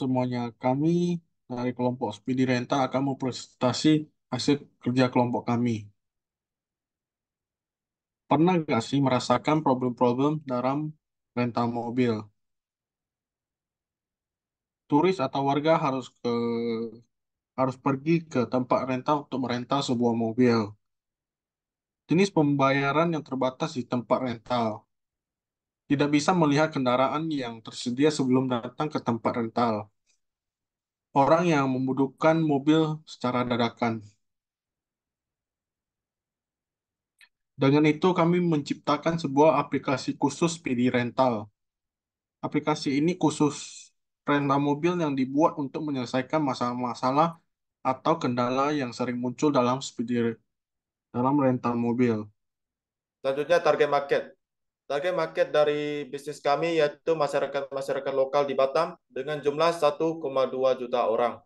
semuanya. Kami dari kelompok Speedy Renta akan mempresentasi hasil kerja kelompok kami. Pernah nggak sih merasakan problem-problem dalam rental mobil? Turis atau warga harus ke harus pergi ke tempat rental untuk merental sebuah mobil. Jenis pembayaran yang terbatas di tempat rental tidak bisa melihat kendaraan yang tersedia sebelum datang ke tempat rental. Orang yang membutuhkan mobil secara dadakan. Dengan itu, kami menciptakan sebuah aplikasi khusus PD Rental. Aplikasi ini khusus rental mobil yang dibuat untuk menyelesaikan masalah-masalah atau kendala yang sering muncul dalam speedy dalam rental mobil. Selanjutnya target market target market dari bisnis kami yaitu masyarakat-masyarakat lokal di Batam dengan jumlah 1,2 juta orang.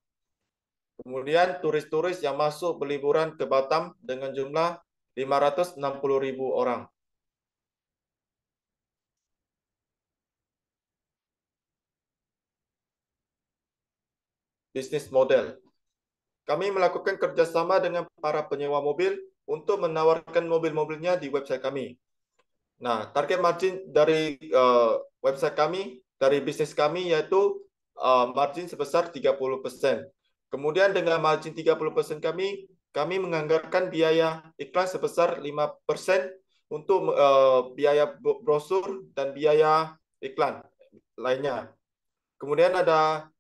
Kemudian turis-turis yang masuk berliburan ke Batam dengan jumlah 560 ribu orang. Bisnis model. Kami melakukan kerjasama dengan para penyewa mobil untuk menawarkan mobil-mobilnya di website kami. Nah, target margin dari uh, website kami, dari bisnis kami yaitu uh, margin sebesar 30%. Kemudian dengan margin 30% kami, kami menganggarkan biaya iklan sebesar 5% untuk uh, biaya brosur dan biaya iklan lainnya. Kemudian ada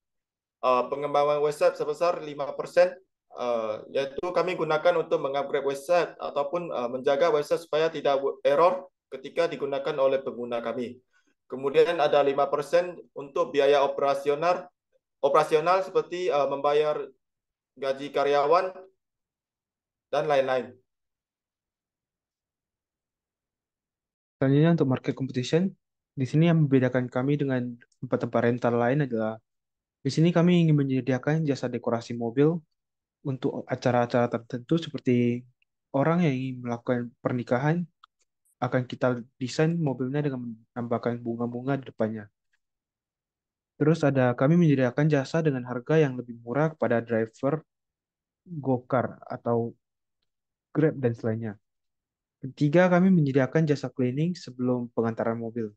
uh, pengembangan website sebesar 5%, uh, yaitu kami gunakan untuk mengupgrade website ataupun uh, menjaga website supaya tidak error ketika digunakan oleh pengguna kami. Kemudian ada 5% untuk biaya operasional operasional seperti uh, membayar gaji karyawan dan lain-lain. Selanjutnya untuk market competition, di sini yang membedakan kami dengan tempat-tempat rental lain adalah di sini kami ingin menyediakan jasa dekorasi mobil untuk acara-acara tertentu seperti orang yang ingin melakukan pernikahan akan kita desain mobilnya dengan menambahkan bunga-bunga di depannya. Terus ada kami menyediakan jasa dengan harga yang lebih murah kepada driver gokar atau Grab dan selainnya. Ketiga, kami menyediakan jasa cleaning sebelum pengantaran mobil.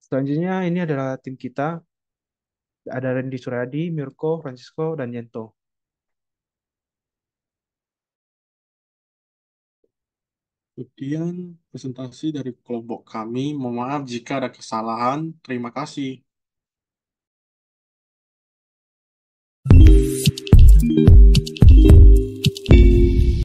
Selanjutnya ini adalah tim kita. Ada Randy Suryadi, Mirko, Francisco, dan Yento. Kemudian presentasi dari kelompok kami. Mohon maaf jika ada kesalahan. Terima kasih.